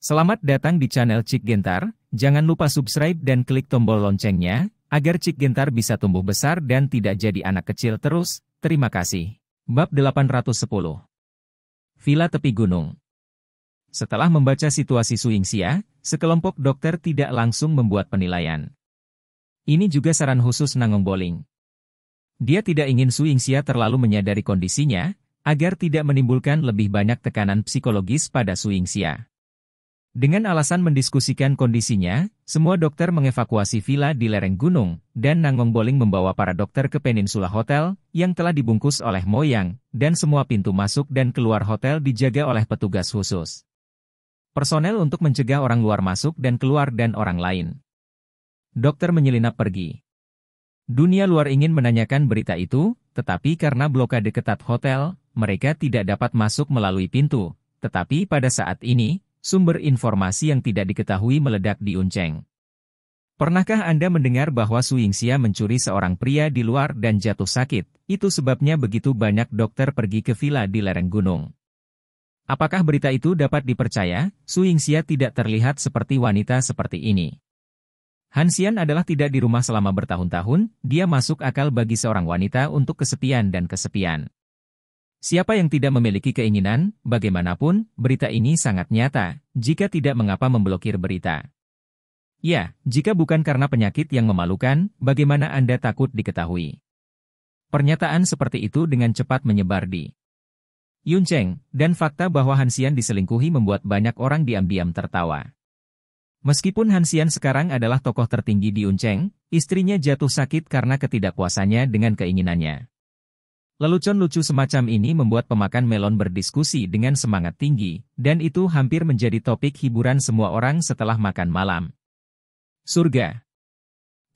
Selamat datang di channel Cik Gentar, jangan lupa subscribe dan klik tombol loncengnya, agar Cik Gentar bisa tumbuh besar dan tidak jadi anak kecil terus, terima kasih. Bab 810 Villa Tepi Gunung Setelah membaca situasi Suingsia, sekelompok dokter tidak langsung membuat penilaian. Ini juga saran khusus Nangong Boling. Dia tidak ingin Suingsia terlalu menyadari kondisinya, agar tidak menimbulkan lebih banyak tekanan psikologis pada Suingsia. Dengan alasan mendiskusikan kondisinya, semua dokter mengevakuasi villa di lereng gunung, dan Nangong Boling membawa para dokter ke Peninsula Hotel, yang telah dibungkus oleh Moyang, dan semua pintu masuk dan keluar hotel dijaga oleh petugas khusus. Personel untuk mencegah orang luar masuk dan keluar dan orang lain. Dokter menyelinap pergi. Dunia luar ingin menanyakan berita itu, tetapi karena blokade ketat hotel, mereka tidak dapat masuk melalui pintu. Tetapi pada saat ini, Sumber informasi yang tidak diketahui meledak di Unceng. Pernahkah Anda mendengar bahwa Su Yingxia mencuri seorang pria di luar dan jatuh sakit? Itu sebabnya begitu banyak dokter pergi ke villa di lereng gunung. Apakah berita itu dapat dipercaya? Su Yingxia tidak terlihat seperti wanita seperti ini. Hansian adalah tidak di rumah selama bertahun-tahun, dia masuk akal bagi seorang wanita untuk kesepian dan kesepian. Siapa yang tidak memiliki keinginan, bagaimanapun, berita ini sangat nyata, jika tidak mengapa memblokir berita. Ya, jika bukan karena penyakit yang memalukan, bagaimana Anda takut diketahui? Pernyataan seperti itu dengan cepat menyebar di Yun Cheng, dan fakta bahwa Hansian diselingkuhi membuat banyak orang diam-diam tertawa. Meskipun Hansian sekarang adalah tokoh tertinggi di Yuncheng, istrinya jatuh sakit karena ketidakpuasannya dengan keinginannya. Lelucon lucu semacam ini membuat pemakan melon berdiskusi dengan semangat tinggi, dan itu hampir menjadi topik hiburan semua orang setelah makan malam. Surga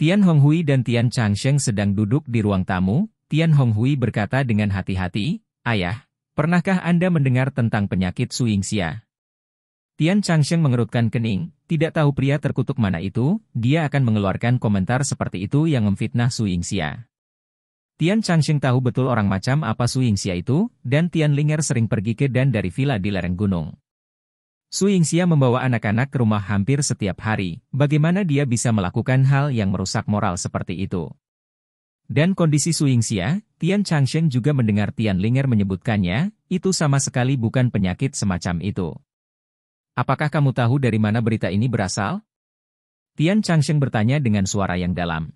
Tian Honghui dan Tian Changsheng sedang duduk di ruang tamu, Tian Honghui berkata dengan hati-hati, Ayah, pernahkah Anda mendengar tentang penyakit Suingxia? Tian Changsheng mengerutkan kening, tidak tahu pria terkutuk mana itu, dia akan mengeluarkan komentar seperti itu yang memfitnah Suingxia. Tian Changsheng tahu betul orang macam apa Su Yingxia itu, dan Tian Linger sering pergi ke dan dari villa di lereng gunung. Su Yingxia membawa anak-anak ke rumah hampir setiap hari, bagaimana dia bisa melakukan hal yang merusak moral seperti itu. Dan kondisi Su Yingxia, Tian Changsheng juga mendengar Tian Linger menyebutkannya, itu sama sekali bukan penyakit semacam itu. Apakah kamu tahu dari mana berita ini berasal? Tian Changsheng bertanya dengan suara yang dalam.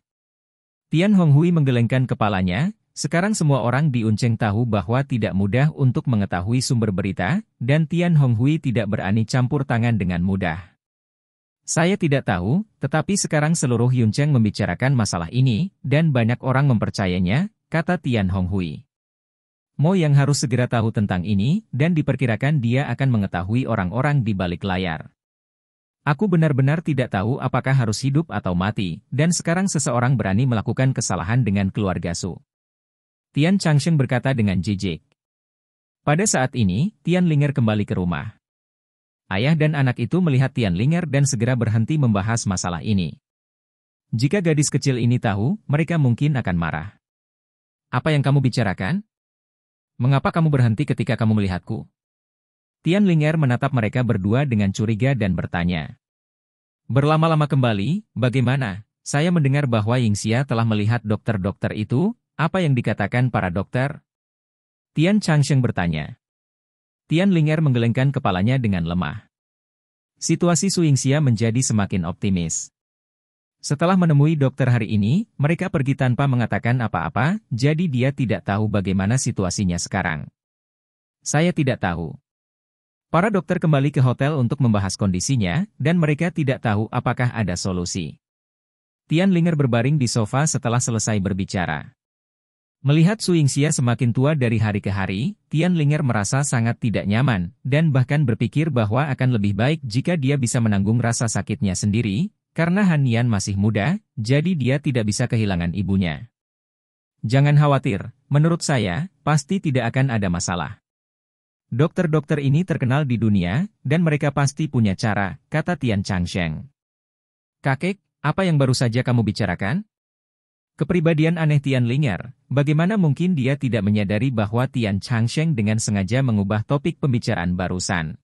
Tian Honghui menggelengkan kepalanya, sekarang semua orang di Unceng tahu bahwa tidak mudah untuk mengetahui sumber berita, dan Tian Honghui tidak berani campur tangan dengan mudah. Saya tidak tahu, tetapi sekarang seluruh Yuncheng membicarakan masalah ini, dan banyak orang mempercayainya, kata Tian Honghui. Mo yang harus segera tahu tentang ini, dan diperkirakan dia akan mengetahui orang-orang di balik layar. Aku benar-benar tidak tahu apakah harus hidup atau mati, dan sekarang seseorang berani melakukan kesalahan dengan keluarga Su. Tian Changsheng berkata dengan jijik. Pada saat ini, Tian Linger kembali ke rumah. Ayah dan anak itu melihat Tian Linger dan segera berhenti membahas masalah ini. Jika gadis kecil ini tahu, mereka mungkin akan marah. Apa yang kamu bicarakan? Mengapa kamu berhenti ketika kamu melihatku? Tian Ling'er menatap mereka berdua dengan curiga dan bertanya. Berlama-lama kembali, bagaimana? Saya mendengar bahwa Yingxia telah melihat dokter-dokter itu, apa yang dikatakan para dokter? Tian Changsheng bertanya. Tian Ling'er menggelengkan kepalanya dengan lemah. Situasi Su Yingxia menjadi semakin optimis. Setelah menemui dokter hari ini, mereka pergi tanpa mengatakan apa-apa, jadi dia tidak tahu bagaimana situasinya sekarang. Saya tidak tahu. Para dokter kembali ke hotel untuk membahas kondisinya, dan mereka tidak tahu apakah ada solusi. Tian Linger berbaring di sofa setelah selesai berbicara. Melihat Su Yingxia semakin tua dari hari ke hari, Tian Linger merasa sangat tidak nyaman, dan bahkan berpikir bahwa akan lebih baik jika dia bisa menanggung rasa sakitnya sendiri, karena Han Yan masih muda, jadi dia tidak bisa kehilangan ibunya. Jangan khawatir, menurut saya, pasti tidak akan ada masalah. Dokter-dokter ini terkenal di dunia, dan mereka pasti punya cara, kata Tian Changsheng. Kakek, apa yang baru saja kamu bicarakan? Kepribadian aneh Tian Ling'er, bagaimana mungkin dia tidak menyadari bahwa Tian Changsheng dengan sengaja mengubah topik pembicaraan barusan.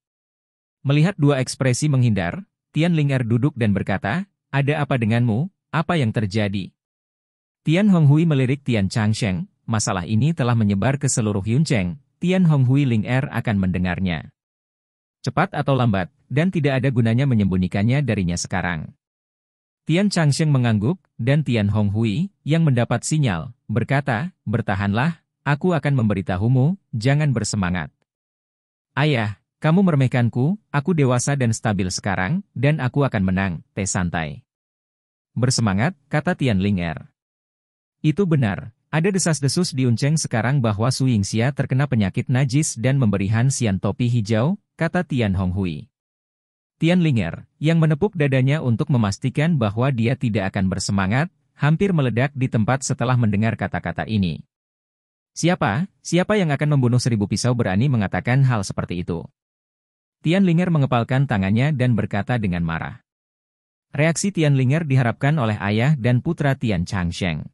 Melihat dua ekspresi menghindar, Tian Ling'er duduk dan berkata, ada apa denganmu, apa yang terjadi? Tian Honghui melirik Tian Changsheng, masalah ini telah menyebar ke seluruh Yuncheng, Tian Honghui Ling Er akan mendengarnya. Cepat atau lambat, dan tidak ada gunanya menyembunyikannya darinya sekarang. Tian Changsheng mengangguk, dan Tian Honghui, yang mendapat sinyal, berkata, bertahanlah, aku akan memberitahumu, jangan bersemangat. Ayah, kamu meremehkanku, aku dewasa dan stabil sekarang, dan aku akan menang, teh santai. Bersemangat, kata Tian Ling Er. Itu benar, ada desas-desus di Unceng sekarang bahwa Su Yingxia terkena penyakit najis dan memberi Han Xian topi hijau, kata Tian Honghui. Tian Linger, yang menepuk dadanya untuk memastikan bahwa dia tidak akan bersemangat, hampir meledak di tempat setelah mendengar kata-kata ini. Siapa, siapa yang akan membunuh seribu pisau berani mengatakan hal seperti itu? Tian Linger mengepalkan tangannya dan berkata dengan marah. Reaksi Tian Linger diharapkan oleh ayah dan putra Tian Changsheng.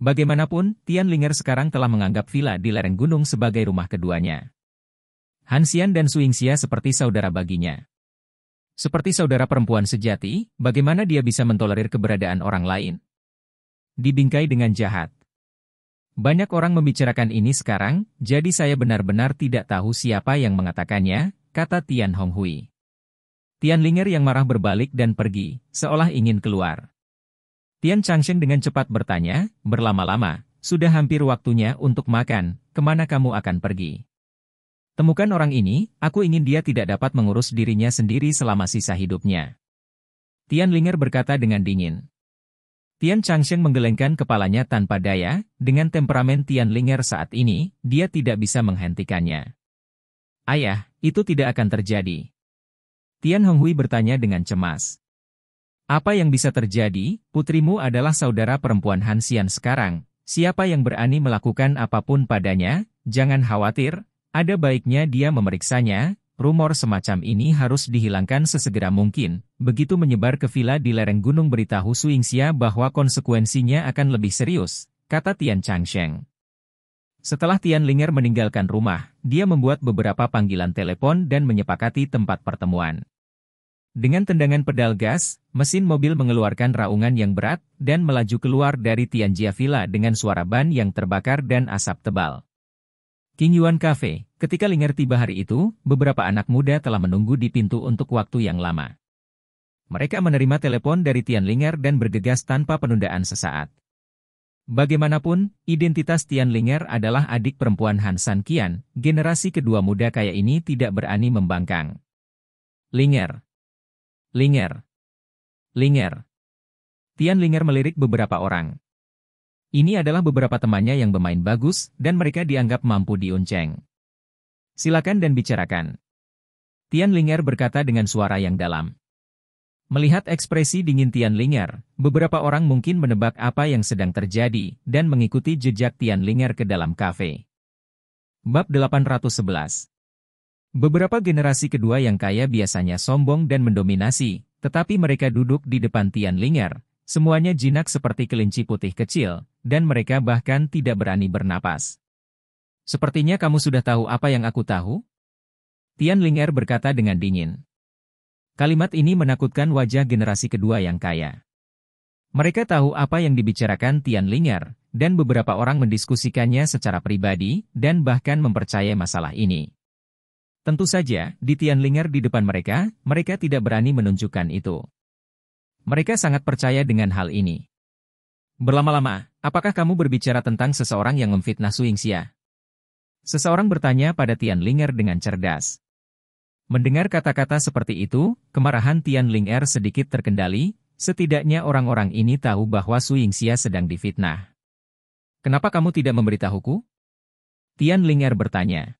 Bagaimanapun, Tian Linger sekarang telah menganggap villa di lereng gunung sebagai rumah keduanya. Hansian dan Suingxia seperti saudara baginya. Seperti saudara perempuan sejati, bagaimana dia bisa mentolerir keberadaan orang lain? Dibingkai dengan jahat. Banyak orang membicarakan ini sekarang, jadi saya benar-benar tidak tahu siapa yang mengatakannya, kata Tian Honghui. Tian Linger yang marah berbalik dan pergi, seolah ingin keluar. Tian Changshen dengan cepat bertanya, berlama-lama, sudah hampir waktunya untuk makan, kemana kamu akan pergi? Temukan orang ini, aku ingin dia tidak dapat mengurus dirinya sendiri selama sisa hidupnya. Tian Linger berkata dengan dingin. Tian Changsheng menggelengkan kepalanya tanpa daya, dengan temperamen Tian Linger saat ini, dia tidak bisa menghentikannya. Ayah, itu tidak akan terjadi. Tian Honghui bertanya dengan cemas. Apa yang bisa terjadi, putrimu adalah saudara perempuan Hansian sekarang. Siapa yang berani melakukan apapun padanya, jangan khawatir, ada baiknya dia memeriksanya, rumor semacam ini harus dihilangkan sesegera mungkin. Begitu menyebar ke villa di lereng gunung beritahu Suingxia bahwa konsekuensinya akan lebih serius, kata Tian Changsheng. Setelah Tian Linger meninggalkan rumah, dia membuat beberapa panggilan telepon dan menyepakati tempat pertemuan. Dengan tendangan pedal gas, mesin mobil mengeluarkan raungan yang berat dan melaju keluar dari Tianjia Villa dengan suara ban yang terbakar dan asap tebal. King Yuan Cafe, ketika Linger tiba hari itu, beberapa anak muda telah menunggu di pintu untuk waktu yang lama. Mereka menerima telepon dari Tian Linger dan bergegas tanpa penundaan sesaat. Bagaimanapun, identitas Tian Linger adalah adik perempuan Han San Kian, generasi kedua muda kaya ini tidak berani membangkang. Linger, Linger. Linger. Tian Linger melirik beberapa orang. Ini adalah beberapa temannya yang bermain bagus dan mereka dianggap mampu diunceng. Silakan dan bicarakan. Tian Linger berkata dengan suara yang dalam. Melihat ekspresi dingin Tian Linger, beberapa orang mungkin menebak apa yang sedang terjadi dan mengikuti jejak Tian Linger ke dalam kafe. Bab 811 Beberapa generasi kedua yang kaya biasanya sombong dan mendominasi, tetapi mereka duduk di depan Tian Ling'er, semuanya jinak seperti kelinci putih kecil, dan mereka bahkan tidak berani bernapas. Sepertinya kamu sudah tahu apa yang aku tahu? Tian Ling'er berkata dengan dingin. Kalimat ini menakutkan wajah generasi kedua yang kaya. Mereka tahu apa yang dibicarakan Tian Ling'er, dan beberapa orang mendiskusikannya secara pribadi, dan bahkan mempercayai masalah ini. Tentu saja, di Tian Ling'er di depan mereka, mereka tidak berani menunjukkan itu. Mereka sangat percaya dengan hal ini. Berlama-lama, apakah kamu berbicara tentang seseorang yang memfitnah Suingxia? Seseorang bertanya pada Tian Ling'er dengan cerdas. Mendengar kata-kata seperti itu, kemarahan Tian Ling'er sedikit terkendali, setidaknya orang-orang ini tahu bahwa Suingxia sedang difitnah. Kenapa kamu tidak memberitahuku? Tian Linger bertanya.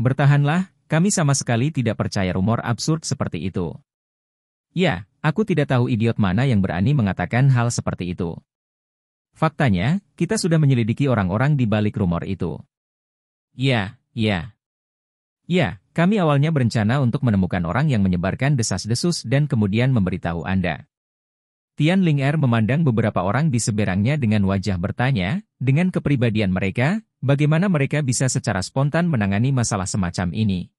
Bertahanlah, kami sama sekali tidak percaya rumor absurd seperti itu. Ya, aku tidak tahu idiot mana yang berani mengatakan hal seperti itu. Faktanya, kita sudah menyelidiki orang-orang di balik rumor itu. Ya, ya. Ya, kami awalnya berencana untuk menemukan orang yang menyebarkan desas-desus dan kemudian memberitahu Anda. Tian Ling'er memandang beberapa orang di seberangnya dengan wajah bertanya, dengan kepribadian mereka, Bagaimana mereka bisa secara spontan menangani masalah semacam ini?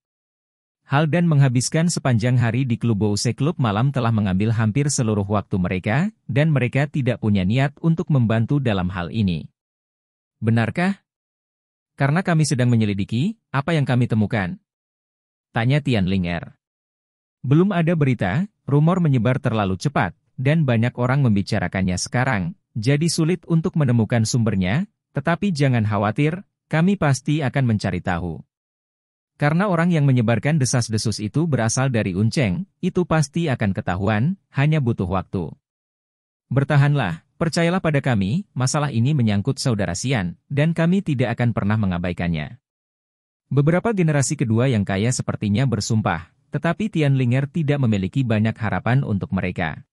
Hal dan menghabiskan sepanjang hari di klub e Klub malam telah mengambil hampir seluruh waktu mereka, dan mereka tidak punya niat untuk membantu dalam hal ini. Benarkah? Karena kami sedang menyelidiki, apa yang kami temukan? Tanya Tian Linger. Belum ada berita, rumor menyebar terlalu cepat, dan banyak orang membicarakannya sekarang, jadi sulit untuk menemukan sumbernya, tetapi jangan khawatir, kami pasti akan mencari tahu. Karena orang yang menyebarkan desas-desus itu berasal dari Unceng, itu pasti akan ketahuan, hanya butuh waktu. Bertahanlah, percayalah pada kami, masalah ini menyangkut saudara Sian, dan kami tidak akan pernah mengabaikannya. Beberapa generasi kedua yang kaya sepertinya bersumpah, tetapi Tian Linger tidak memiliki banyak harapan untuk mereka.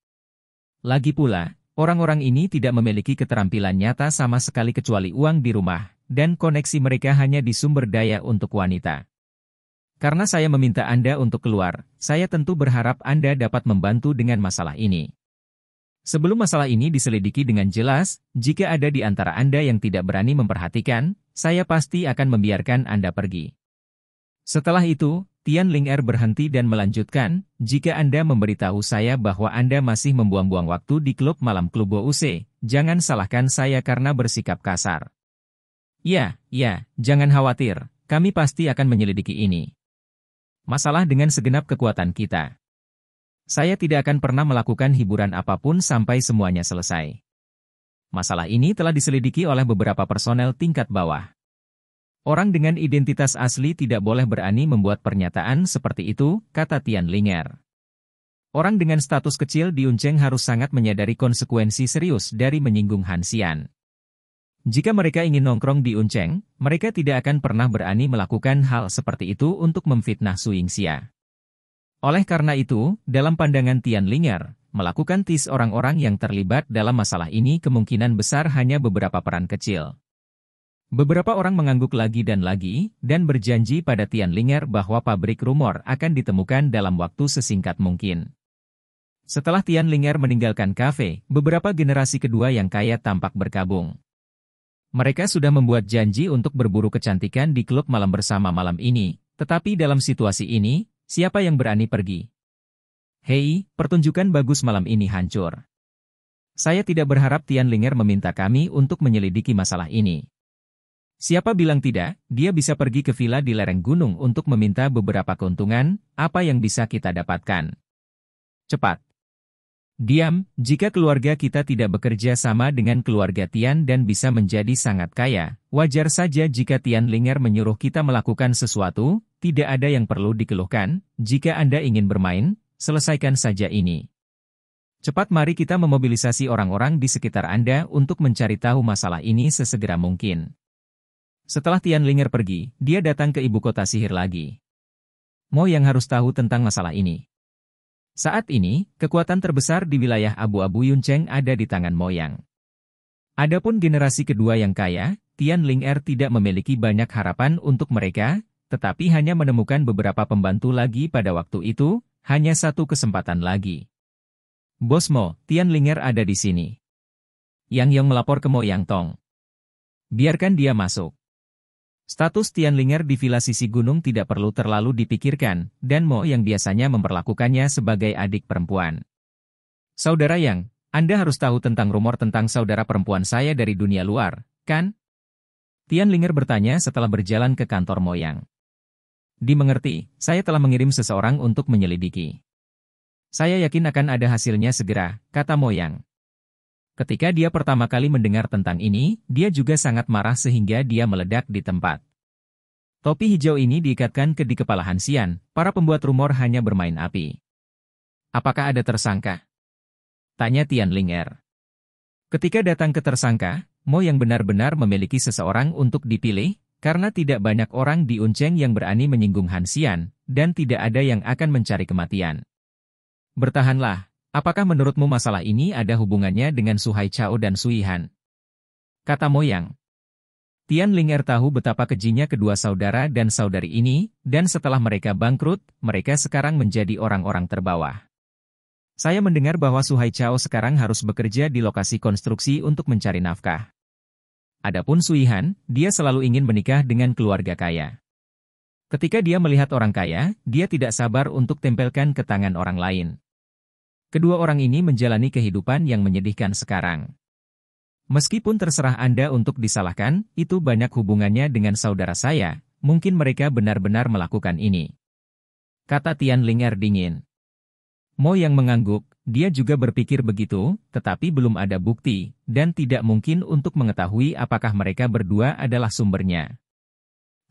Lagi pula, Orang-orang ini tidak memiliki keterampilan nyata sama sekali kecuali uang di rumah, dan koneksi mereka hanya di sumber daya untuk wanita. Karena saya meminta Anda untuk keluar, saya tentu berharap Anda dapat membantu dengan masalah ini. Sebelum masalah ini diselidiki dengan jelas, jika ada di antara Anda yang tidak berani memperhatikan, saya pasti akan membiarkan Anda pergi. Setelah itu, Tian Ling Er berhenti dan melanjutkan, jika Anda memberitahu saya bahwa Anda masih membuang-buang waktu di klub malam klub UC, jangan salahkan saya karena bersikap kasar. Ya, ya, jangan khawatir, kami pasti akan menyelidiki ini. Masalah dengan segenap kekuatan kita. Saya tidak akan pernah melakukan hiburan apapun sampai semuanya selesai. Masalah ini telah diselidiki oleh beberapa personel tingkat bawah. Orang dengan identitas asli tidak boleh berani membuat pernyataan seperti itu, kata Tian Linger. Orang dengan status kecil di Unceng harus sangat menyadari konsekuensi serius dari menyinggung Hansian. Jika mereka ingin nongkrong di Unceng, mereka tidak akan pernah berani melakukan hal seperti itu untuk memfitnah Su Yingxia. Oleh karena itu, dalam pandangan Tian Linger, melakukan tis orang-orang yang terlibat dalam masalah ini kemungkinan besar hanya beberapa peran kecil. Beberapa orang mengangguk lagi dan lagi, dan berjanji pada Tian Linger bahwa pabrik rumor akan ditemukan dalam waktu sesingkat mungkin. Setelah Tian Linger meninggalkan kafe, beberapa generasi kedua yang kaya tampak berkabung. Mereka sudah membuat janji untuk berburu kecantikan di klub malam bersama malam ini, tetapi dalam situasi ini, siapa yang berani pergi? Hei, pertunjukan bagus malam ini hancur. Saya tidak berharap Tian Linger meminta kami untuk menyelidiki masalah ini. Siapa bilang tidak, dia bisa pergi ke villa di lereng gunung untuk meminta beberapa keuntungan, apa yang bisa kita dapatkan. Cepat. Diam, jika keluarga kita tidak bekerja sama dengan keluarga Tian dan bisa menjadi sangat kaya, wajar saja jika Tian Linger menyuruh kita melakukan sesuatu, tidak ada yang perlu dikeluhkan, jika Anda ingin bermain, selesaikan saja ini. Cepat mari kita memobilisasi orang-orang di sekitar Anda untuk mencari tahu masalah ini sesegera mungkin. Setelah Tian Linger pergi, dia datang ke ibu kota sihir lagi. Mo yang harus tahu tentang masalah ini. Saat ini, kekuatan terbesar di wilayah abu-abu Yuncheng ada di tangan Mo Yang. Adapun generasi kedua yang kaya, Tian Ling'er tidak memiliki banyak harapan untuk mereka, tetapi hanya menemukan beberapa pembantu lagi pada waktu itu, hanya satu kesempatan lagi. Bos Mo, Tian Ling'er ada di sini. Yang Yong melapor ke Mo Yang Tong. Biarkan dia masuk. Status Tian Ling'er di villa sisi gunung tidak perlu terlalu dipikirkan, dan Mo yang biasanya memperlakukannya sebagai adik perempuan. Saudara Yang, Anda harus tahu tentang rumor tentang saudara perempuan saya dari dunia luar, kan? Tian Ling'er bertanya setelah berjalan ke kantor Mo Yang. Dimengerti, saya telah mengirim seseorang untuk menyelidiki. Saya yakin akan ada hasilnya segera, kata Mo Yang. Ketika dia pertama kali mendengar tentang ini, dia juga sangat marah sehingga dia meledak di tempat. Topi hijau ini diikatkan ke di kepala Hansian, para pembuat rumor hanya bermain api. Apakah ada tersangka? Tanya Tian Linger. Ketika datang ke tersangka, Mo yang benar-benar memiliki seseorang untuk dipilih, karena tidak banyak orang di Unceng yang berani menyinggung Hansian, dan tidak ada yang akan mencari kematian. Bertahanlah, Apakah menurutmu masalah ini ada hubungannya dengan Suhai Chao dan Suihan? Kata Moyang. Tian Linger tahu betapa kejinya kedua saudara dan saudari ini, dan setelah mereka bangkrut, mereka sekarang menjadi orang-orang terbawah. Saya mendengar bahwa Suhai Chao sekarang harus bekerja di lokasi konstruksi untuk mencari nafkah. Adapun Suihan, dia selalu ingin menikah dengan keluarga kaya. Ketika dia melihat orang kaya, dia tidak sabar untuk tempelkan ke tangan orang lain. Kedua orang ini menjalani kehidupan yang menyedihkan sekarang. Meskipun terserah Anda untuk disalahkan, itu banyak hubungannya dengan saudara saya, mungkin mereka benar-benar melakukan ini. Kata Tian Linger dingin. Mo yang mengangguk, dia juga berpikir begitu, tetapi belum ada bukti, dan tidak mungkin untuk mengetahui apakah mereka berdua adalah sumbernya.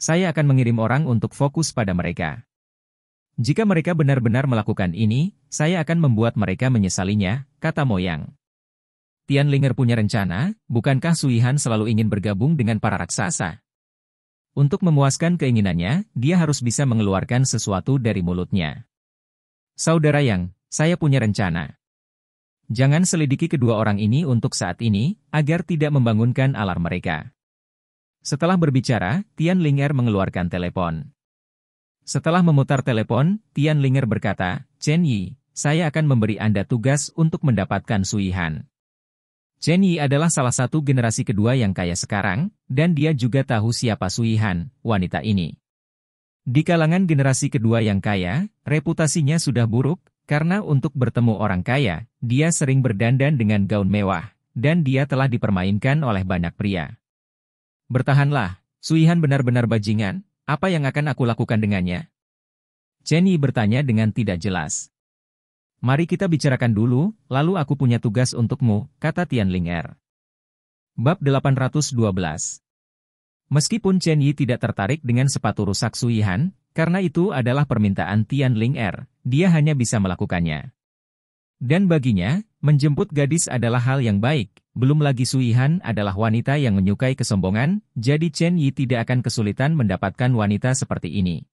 Saya akan mengirim orang untuk fokus pada mereka. Jika mereka benar-benar melakukan ini, saya akan membuat mereka menyesalinya, kata Moyang. Tian Linger punya rencana, bukankah Suihan selalu ingin bergabung dengan para raksasa? Untuk memuaskan keinginannya, dia harus bisa mengeluarkan sesuatu dari mulutnya. Saudara Yang, saya punya rencana. Jangan selidiki kedua orang ini untuk saat ini, agar tidak membangunkan alarm mereka. Setelah berbicara, Tian Linger mengeluarkan telepon. Setelah memutar telepon, Tian Linger berkata, Chen Yi, saya akan memberi Anda tugas untuk mendapatkan Suihan. Chen Yi adalah salah satu generasi kedua yang kaya sekarang, dan dia juga tahu siapa Suihan, wanita ini. Di kalangan generasi kedua yang kaya, reputasinya sudah buruk, karena untuk bertemu orang kaya, dia sering berdandan dengan gaun mewah, dan dia telah dipermainkan oleh banyak pria. Bertahanlah, Suihan benar-benar bajingan, apa yang akan aku lakukan dengannya? Jenny bertanya dengan tidak jelas. Mari kita bicarakan dulu, lalu aku punya tugas untukmu, kata Tian Ling'er. Bab 812 Meskipun Chen Yi tidak tertarik dengan sepatu rusak Su Han, karena itu adalah permintaan Tian Er, dia hanya bisa melakukannya. Dan baginya, menjemput gadis adalah hal yang baik, belum lagi Suihan adalah wanita yang menyukai kesombongan, jadi Chen Yi tidak akan kesulitan mendapatkan wanita seperti ini.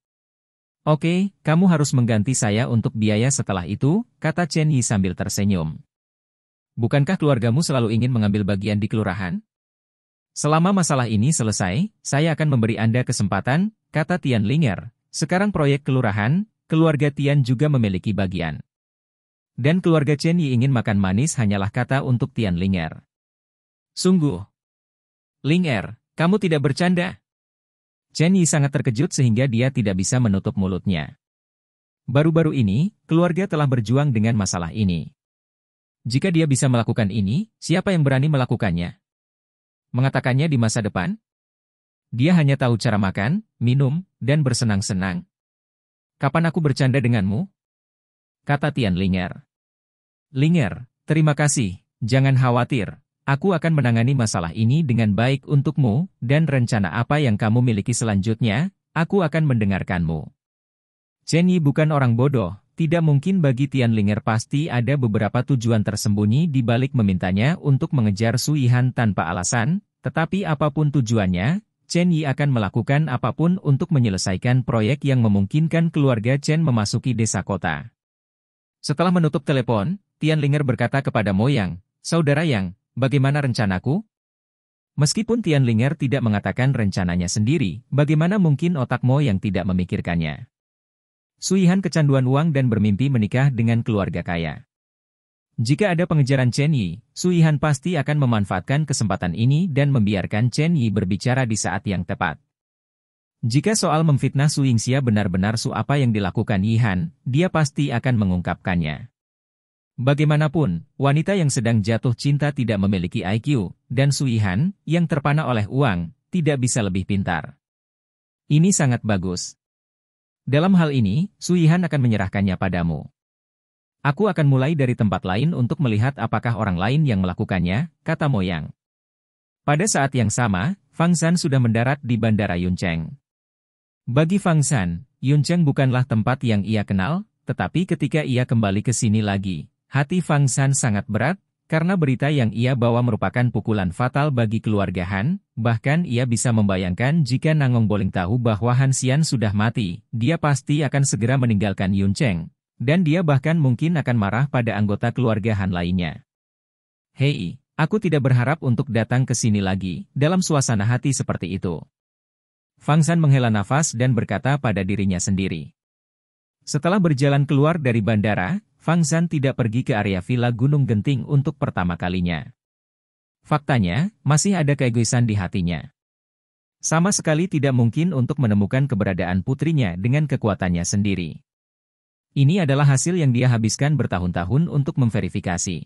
Oke, kamu harus mengganti saya untuk biaya setelah itu, kata Chen Yi sambil tersenyum. Bukankah keluargamu selalu ingin mengambil bagian di kelurahan? Selama masalah ini selesai, saya akan memberi Anda kesempatan, kata Tian Linger. Sekarang proyek kelurahan, keluarga Tian juga memiliki bagian. Dan keluarga Chen Yi ingin makan manis hanyalah kata untuk Tian Linger. Sungguh. Ling Er, kamu tidak bercanda. Chen Yi sangat terkejut sehingga dia tidak bisa menutup mulutnya. Baru-baru ini, keluarga telah berjuang dengan masalah ini. Jika dia bisa melakukan ini, siapa yang berani melakukannya? Mengatakannya di masa depan? Dia hanya tahu cara makan, minum, dan bersenang-senang. Kapan aku bercanda denganmu? Kata Tian Linger. Linger, terima kasih, jangan khawatir. Aku akan menangani masalah ini dengan baik untukmu, dan rencana apa yang kamu miliki selanjutnya, aku akan mendengarkanmu. Chen Yi bukan orang bodoh, tidak mungkin bagi Tian Linger pasti ada beberapa tujuan tersembunyi di balik memintanya untuk mengejar Su Han tanpa alasan, tetapi apapun tujuannya, Chen Yi akan melakukan apapun untuk menyelesaikan proyek yang memungkinkan keluarga Chen memasuki desa kota. Setelah menutup telepon, Tian Linger berkata kepada Mo Yang, Saudara Yang, bagaimana rencanaku? Meskipun Tian Linger tidak mengatakan rencananya sendiri, bagaimana mungkin otak Mo yang tidak memikirkannya? Suihan kecanduan uang dan bermimpi menikah dengan keluarga kaya. Jika ada pengejaran Chen Yi, Suihan pasti akan memanfaatkan kesempatan ini dan membiarkan Chen Yi berbicara di saat yang tepat. Jika soal memfitnah Su Yingxia benar-benar su apa yang dilakukan Yihan, dia pasti akan mengungkapkannya. Bagaimanapun, wanita yang sedang jatuh cinta tidak memiliki IQ, dan Suihan, yang terpana oleh uang, tidak bisa lebih pintar. Ini sangat bagus. Dalam hal ini, Suihan akan menyerahkannya padamu. Aku akan mulai dari tempat lain untuk melihat apakah orang lain yang melakukannya, kata Moyang. Pada saat yang sama, Fang San sudah mendarat di Bandara Yuncheng. Bagi Fang San, Yuncheng bukanlah tempat yang ia kenal, tetapi ketika ia kembali ke sini lagi, Hati Fang San sangat berat, karena berita yang ia bawa merupakan pukulan fatal bagi keluarga Han, bahkan ia bisa membayangkan jika Nangong Boling tahu bahwa Han Xian sudah mati, dia pasti akan segera meninggalkan Yun Cheng, dan dia bahkan mungkin akan marah pada anggota keluarga Han lainnya. Hei, aku tidak berharap untuk datang ke sini lagi, dalam suasana hati seperti itu. Fang San menghela nafas dan berkata pada dirinya sendiri. Setelah berjalan keluar dari bandara, Fang Zhan tidak pergi ke area Villa Gunung Genting untuk pertama kalinya. Faktanya, masih ada keegoisan di hatinya. Sama sekali tidak mungkin untuk menemukan keberadaan putrinya dengan kekuatannya sendiri. Ini adalah hasil yang dia habiskan bertahun-tahun untuk memverifikasi.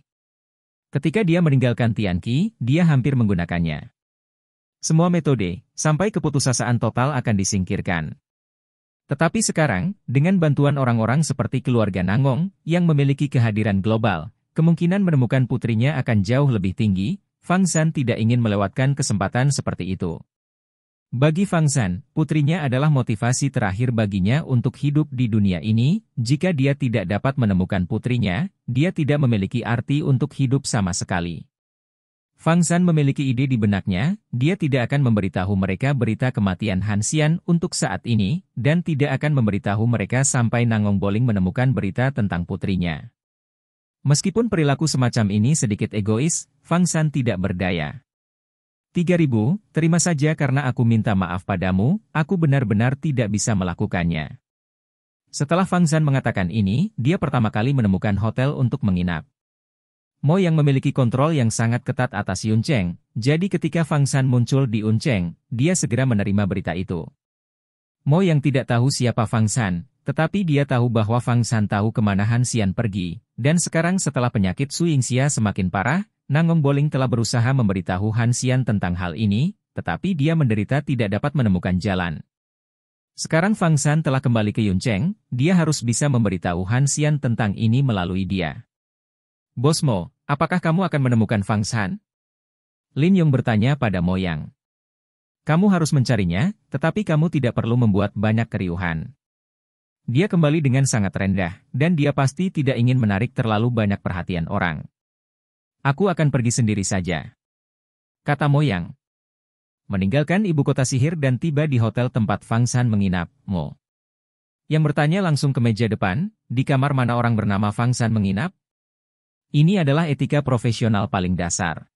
Ketika dia meninggalkan Tianqi, dia hampir menggunakannya. Semua metode, sampai keputusasaan total akan disingkirkan. Tetapi sekarang, dengan bantuan orang-orang seperti keluarga Nangong, yang memiliki kehadiran global, kemungkinan menemukan putrinya akan jauh lebih tinggi, Fang San tidak ingin melewatkan kesempatan seperti itu. Bagi Fang San, putrinya adalah motivasi terakhir baginya untuk hidup di dunia ini, jika dia tidak dapat menemukan putrinya, dia tidak memiliki arti untuk hidup sama sekali. Fang San memiliki ide di benaknya, dia tidak akan memberitahu mereka berita kematian Han Xian untuk saat ini, dan tidak akan memberitahu mereka sampai Nangong Boling menemukan berita tentang putrinya. Meskipun perilaku semacam ini sedikit egois, Fang San tidak berdaya. 3000, terima saja karena aku minta maaf padamu, aku benar-benar tidak bisa melakukannya. Setelah Fang San mengatakan ini, dia pertama kali menemukan hotel untuk menginap. Mo yang memiliki kontrol yang sangat ketat atas Yun Cheng, jadi ketika Fang San muncul di Yun Cheng, dia segera menerima berita itu. Mo yang tidak tahu siapa Fang San, tetapi dia tahu bahwa Fang San tahu kemana Han Xian pergi, dan sekarang setelah penyakit Su Xia semakin parah, Nangong Boling telah berusaha memberitahu Han Xian tentang hal ini, tetapi dia menderita tidak dapat menemukan jalan. Sekarang Fang San telah kembali ke Yun Cheng, dia harus bisa memberitahu Han Xian tentang ini melalui dia. Bos Mo, apakah kamu akan menemukan Fang San? Lin Yong bertanya pada Mo Yang. Kamu harus mencarinya, tetapi kamu tidak perlu membuat banyak keriuhan. Dia kembali dengan sangat rendah, dan dia pasti tidak ingin menarik terlalu banyak perhatian orang. Aku akan pergi sendiri saja. Kata Mo Yang, Meninggalkan ibu kota sihir dan tiba di hotel tempat Fang San menginap, Mo. Yang bertanya langsung ke meja depan, di kamar mana orang bernama Fang San menginap, ini adalah etika profesional paling dasar.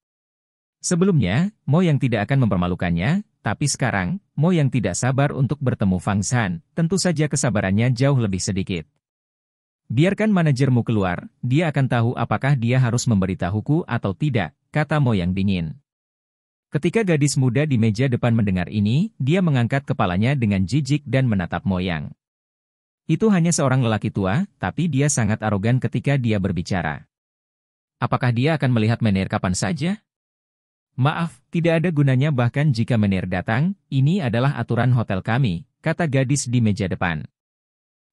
Sebelumnya, Mo yang tidak akan mempermalukannya, tapi sekarang, Mo yang tidak sabar untuk bertemu Fang San, tentu saja kesabarannya jauh lebih sedikit. Biarkan manajermu keluar, dia akan tahu apakah dia harus memberitahuku atau tidak, kata Mo yang dingin. Ketika gadis muda di meja depan mendengar ini, dia mengangkat kepalanya dengan jijik dan menatap Moyang. Itu hanya seorang lelaki tua, tapi dia sangat arogan ketika dia berbicara. Apakah dia akan melihat Menir kapan saja? Maaf, tidak ada gunanya bahkan jika Menir datang, ini adalah aturan hotel kami, kata gadis di meja depan.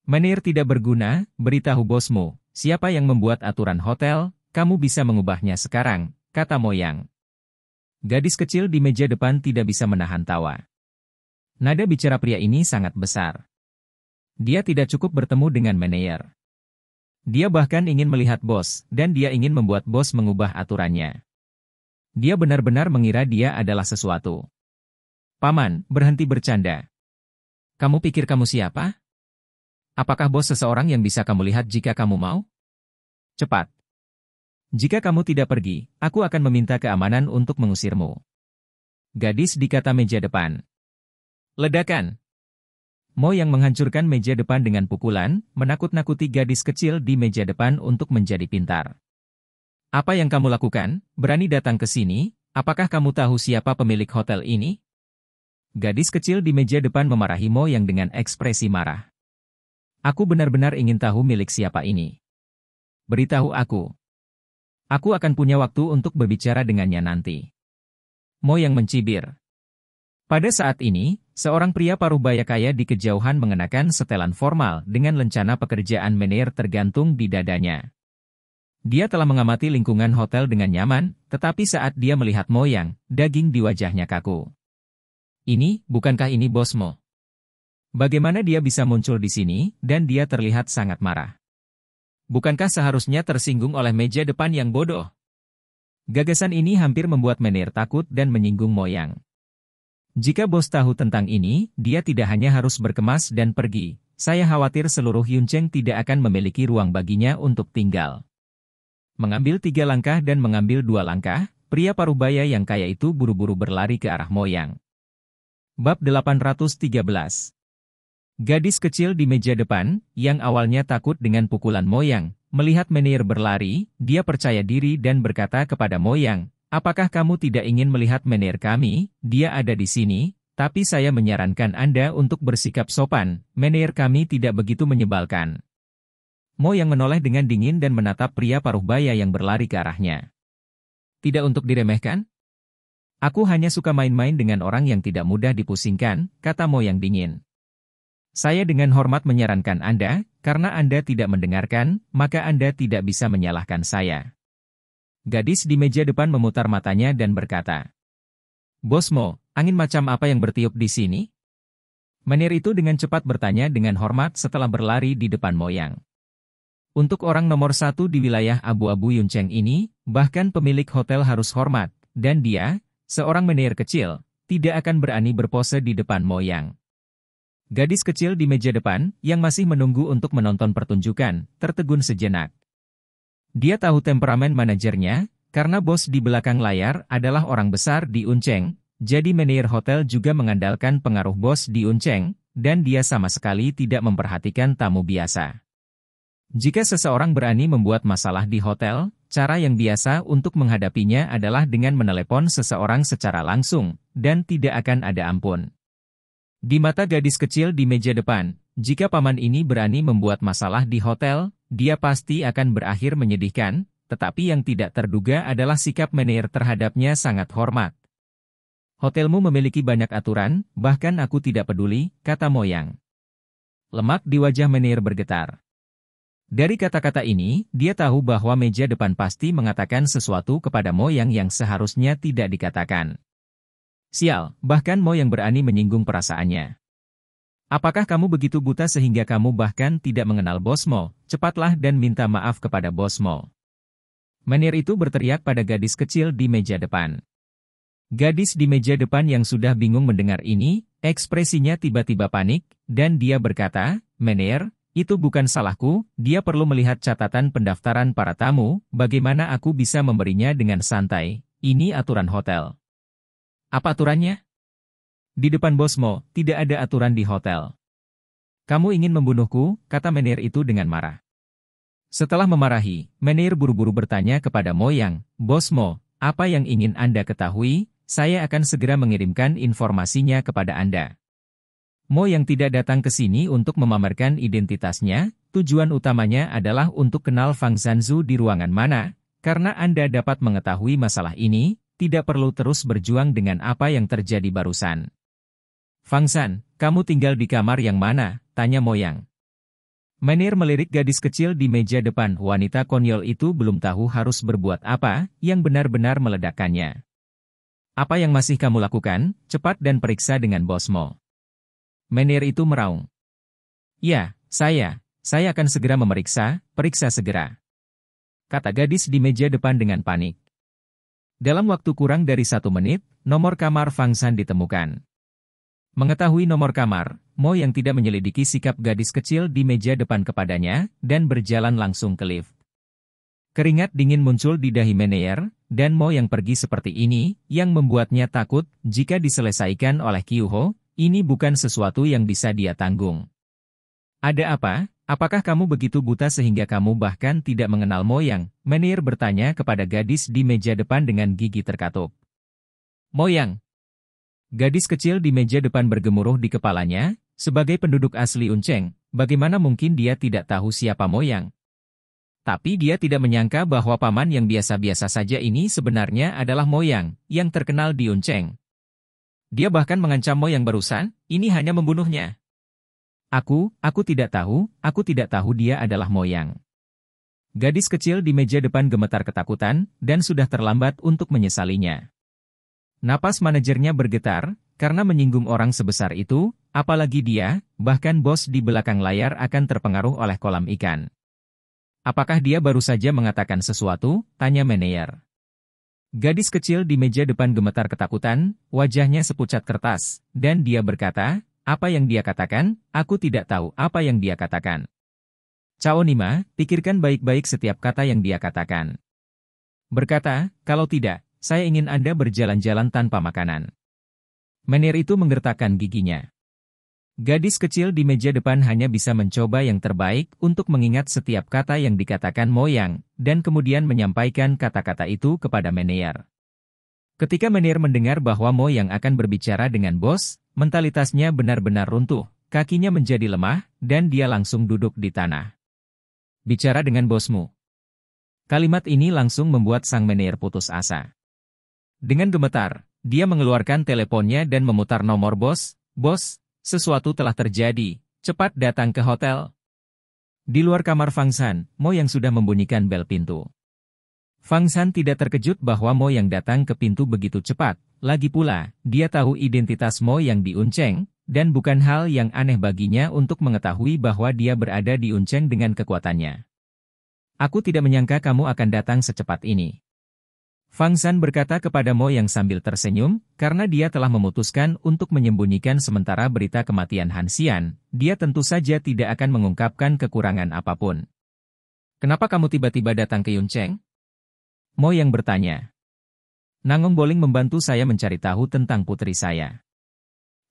Menir tidak berguna, beritahu bosmu, siapa yang membuat aturan hotel, kamu bisa mengubahnya sekarang, kata Moyang. Gadis kecil di meja depan tidak bisa menahan tawa. Nada bicara pria ini sangat besar. Dia tidak cukup bertemu dengan Menir. Dia bahkan ingin melihat bos, dan dia ingin membuat bos mengubah aturannya. Dia benar-benar mengira dia adalah sesuatu. Paman, berhenti bercanda. Kamu pikir kamu siapa? Apakah bos seseorang yang bisa kamu lihat jika kamu mau? Cepat. Jika kamu tidak pergi, aku akan meminta keamanan untuk mengusirmu. Gadis di kata meja depan. Ledakan. Mo yang menghancurkan meja depan dengan pukulan, menakut-nakuti gadis kecil di meja depan untuk menjadi pintar. Apa yang kamu lakukan? Berani datang ke sini? Apakah kamu tahu siapa pemilik hotel ini? Gadis kecil di meja depan memarahi Mo yang dengan ekspresi marah. Aku benar-benar ingin tahu milik siapa ini. Beritahu aku. Aku akan punya waktu untuk berbicara dengannya nanti. Mo yang mencibir. Pada saat ini, seorang pria parubaya kaya di kejauhan mengenakan setelan formal dengan lencana pekerjaan menir tergantung di dadanya. Dia telah mengamati lingkungan hotel dengan nyaman, tetapi saat dia melihat Moyang, daging di wajahnya kaku. Ini, bukankah ini bosmu? Bagaimana dia bisa muncul di sini, dan dia terlihat sangat marah. Bukankah seharusnya tersinggung oleh meja depan yang bodoh? Gagasan ini hampir membuat Menir takut dan menyinggung Moyang. Jika bos tahu tentang ini, dia tidak hanya harus berkemas dan pergi. Saya khawatir seluruh Yun Cheng tidak akan memiliki ruang baginya untuk tinggal. Mengambil tiga langkah dan mengambil dua langkah, pria parubaya yang kaya itu buru-buru berlari ke arah Moyang. Bab 813 Gadis kecil di meja depan, yang awalnya takut dengan pukulan Moyang, melihat Menir berlari, dia percaya diri dan berkata kepada Moyang, Apakah kamu tidak ingin melihat menir kami? Dia ada di sini, tapi saya menyarankan Anda untuk bersikap sopan, menir kami tidak begitu menyebalkan. Mo yang menoleh dengan dingin dan menatap pria paruh baya yang berlari ke arahnya. Tidak untuk diremehkan? Aku hanya suka main-main dengan orang yang tidak mudah dipusingkan, kata Mo yang dingin. Saya dengan hormat menyarankan Anda, karena Anda tidak mendengarkan, maka Anda tidak bisa menyalahkan saya. Gadis di meja depan memutar matanya dan berkata, Bosmo, angin macam apa yang bertiup di sini? Menir itu dengan cepat bertanya dengan hormat setelah berlari di depan Moyang. Untuk orang nomor satu di wilayah abu-abu Yuncheng ini, bahkan pemilik hotel harus hormat, dan dia, seorang menir kecil, tidak akan berani berpose di depan Moyang. Gadis kecil di meja depan, yang masih menunggu untuk menonton pertunjukan, tertegun sejenak. Dia tahu temperamen manajernya, karena bos di belakang layar adalah orang besar di Unceng, jadi manajer hotel juga mengandalkan pengaruh bos di Unceng, dan dia sama sekali tidak memperhatikan tamu biasa. Jika seseorang berani membuat masalah di hotel, cara yang biasa untuk menghadapinya adalah dengan menelepon seseorang secara langsung, dan tidak akan ada ampun. Di mata gadis kecil di meja depan, jika paman ini berani membuat masalah di hotel, dia pasti akan berakhir menyedihkan, tetapi yang tidak terduga adalah sikap Meneer terhadapnya sangat hormat. Hotelmu memiliki banyak aturan, bahkan aku tidak peduli, kata Moyang. Lemak di wajah Meneer bergetar. Dari kata-kata ini, dia tahu bahwa meja depan pasti mengatakan sesuatu kepada Moyang yang seharusnya tidak dikatakan. Sial, bahkan Moyang berani menyinggung perasaannya. Apakah kamu begitu buta sehingga kamu bahkan tidak mengenal Bosmo? Cepatlah dan minta maaf kepada Bosmo. Menir itu berteriak pada gadis kecil di meja depan. Gadis di meja depan yang sudah bingung mendengar ini, ekspresinya tiba-tiba panik, dan dia berkata, Menir, itu bukan salahku, dia perlu melihat catatan pendaftaran para tamu, bagaimana aku bisa memberinya dengan santai, ini aturan hotel. Apa aturannya? Di depan bosmo, tidak ada aturan di hotel. Kamu ingin membunuhku, kata Menir itu dengan marah. Setelah memarahi, Menir buru-buru bertanya kepada Moyang, Bosmo, apa yang ingin Anda ketahui? Saya akan segera mengirimkan informasinya kepada Anda. Mo yang tidak datang ke sini untuk memamerkan identitasnya, tujuan utamanya adalah untuk kenal Fang Zanzu di ruangan mana, karena Anda dapat mengetahui masalah ini, tidak perlu terus berjuang dengan apa yang terjadi barusan. Fang San, kamu tinggal di kamar yang mana? Tanya Moyang. Menir melirik gadis kecil di meja depan wanita konyol itu belum tahu harus berbuat apa yang benar-benar meledakkannya. Apa yang masih kamu lakukan? Cepat dan periksa dengan bosmo. Menir itu meraung. Ya, saya. Saya akan segera memeriksa, periksa segera. Kata gadis di meja depan dengan panik. Dalam waktu kurang dari satu menit, nomor kamar Fangsan ditemukan. Mengetahui nomor kamar, Mo yang tidak menyelidiki sikap gadis kecil di meja depan kepadanya, dan berjalan langsung ke lift. Keringat dingin muncul di dahi Meneer, dan Mo yang pergi seperti ini, yang membuatnya takut, jika diselesaikan oleh Kyuho, ini bukan sesuatu yang bisa dia tanggung. Ada apa? Apakah kamu begitu buta sehingga kamu bahkan tidak mengenal Moyang? Menir bertanya kepada gadis di meja depan dengan gigi terkatup. Moyang, Gadis kecil di meja depan bergemuruh di kepalanya, sebagai penduduk asli Unceng, bagaimana mungkin dia tidak tahu siapa moyang? Tapi dia tidak menyangka bahwa paman yang biasa-biasa saja ini sebenarnya adalah moyang, yang terkenal di Unceng. Dia bahkan mengancam moyang barusan, ini hanya membunuhnya. Aku, aku tidak tahu, aku tidak tahu dia adalah moyang. Gadis kecil di meja depan gemetar ketakutan, dan sudah terlambat untuk menyesalinya. Napas manajernya bergetar, karena menyinggung orang sebesar itu, apalagi dia, bahkan bos di belakang layar akan terpengaruh oleh kolam ikan. Apakah dia baru saja mengatakan sesuatu? Tanya manajer. Gadis kecil di meja depan gemetar ketakutan, wajahnya sepucat kertas, dan dia berkata, apa yang dia katakan, aku tidak tahu apa yang dia katakan. Cao Nima, pikirkan baik-baik setiap kata yang dia katakan. Berkata, kalau tidak, saya ingin Anda berjalan-jalan tanpa makanan. Menir itu menggertakkan giginya. Gadis kecil di meja depan hanya bisa mencoba yang terbaik untuk mengingat setiap kata yang dikatakan Moyang, dan kemudian menyampaikan kata-kata itu kepada Menir. Ketika Menir mendengar bahwa Moyang akan berbicara dengan bos, mentalitasnya benar-benar runtuh, kakinya menjadi lemah, dan dia langsung duduk di tanah. Bicara dengan bosmu. Kalimat ini langsung membuat sang menir putus asa. Dengan gemetar, dia mengeluarkan teleponnya dan memutar nomor bos, bos, sesuatu telah terjadi, cepat datang ke hotel. Di luar kamar Fang San, Mo yang sudah membunyikan bel pintu. Fang San tidak terkejut bahwa Mo yang datang ke pintu begitu cepat, lagi pula, dia tahu identitas Mo yang di Unceng, dan bukan hal yang aneh baginya untuk mengetahui bahwa dia berada di Unceng dengan kekuatannya. Aku tidak menyangka kamu akan datang secepat ini. Fang San berkata kepada Mo Yang sambil tersenyum, karena dia telah memutuskan untuk menyembunyikan sementara berita kematian Han Xian, dia tentu saja tidak akan mengungkapkan kekurangan apapun. Kenapa kamu tiba-tiba datang ke Cheng? Mo Yang bertanya. Nangong Boling membantu saya mencari tahu tentang putri saya.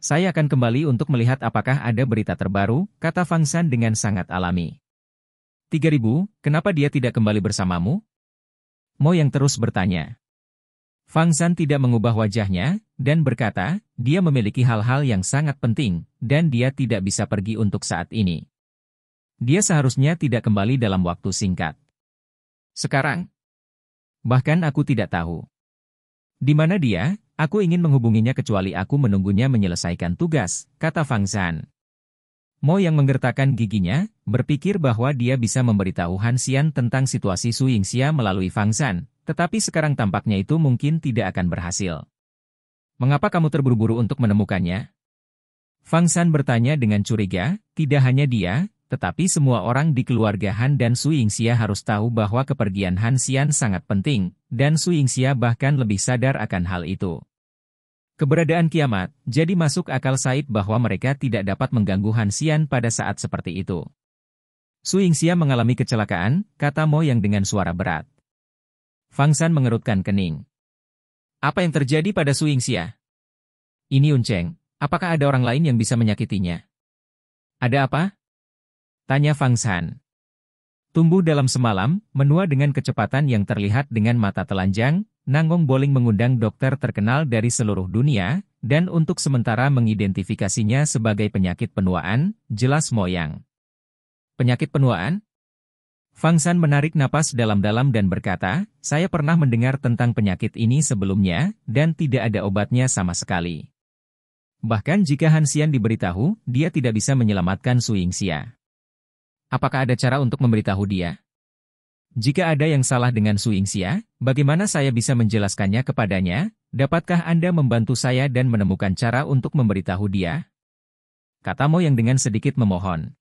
Saya akan kembali untuk melihat apakah ada berita terbaru, kata Fang San dengan sangat alami. 3000, kenapa dia tidak kembali bersamamu? Mo yang terus bertanya. Fang San tidak mengubah wajahnya, dan berkata, dia memiliki hal-hal yang sangat penting, dan dia tidak bisa pergi untuk saat ini. Dia seharusnya tidak kembali dalam waktu singkat. Sekarang? Bahkan aku tidak tahu. Di mana dia, aku ingin menghubunginya kecuali aku menunggunya menyelesaikan tugas, kata Fang San. Mo yang menggertakkan giginya, berpikir bahwa dia bisa memberitahu Han Xian tentang situasi Su Yingxia melalui Fang San, tetapi sekarang tampaknya itu mungkin tidak akan berhasil. Mengapa kamu terburu-buru untuk menemukannya? Fang San bertanya dengan curiga, tidak hanya dia, tetapi semua orang di keluarga Han dan Su Yingxia harus tahu bahwa kepergian Han Xian sangat penting, dan Su Yingxia bahkan lebih sadar akan hal itu. Keberadaan kiamat, jadi masuk akal Said bahwa mereka tidak dapat mengganggu Hansian pada saat seperti itu. Su Yingxia mengalami kecelakaan, kata Mo Yang dengan suara berat. Fang San mengerutkan kening. Apa yang terjadi pada Su Yingxia? Ini Cheng, apakah ada orang lain yang bisa menyakitinya? Ada apa? Tanya Fang San. Tumbuh dalam semalam, menua dengan kecepatan yang terlihat dengan mata telanjang, Nangong Boling mengundang dokter terkenal dari seluruh dunia, dan untuk sementara mengidentifikasinya sebagai penyakit penuaan, jelas moyang. Penyakit penuaan? Fang San menarik napas dalam-dalam dan berkata, saya pernah mendengar tentang penyakit ini sebelumnya, dan tidak ada obatnya sama sekali. Bahkan jika Hansian diberitahu, dia tidak bisa menyelamatkan Su Yingxia. Apakah ada cara untuk memberitahu dia? Jika ada yang salah dengan Su Yingxia, bagaimana saya bisa menjelaskannya kepadanya? Dapatkah Anda membantu saya dan menemukan cara untuk memberitahu dia? Kata yang dengan sedikit memohon.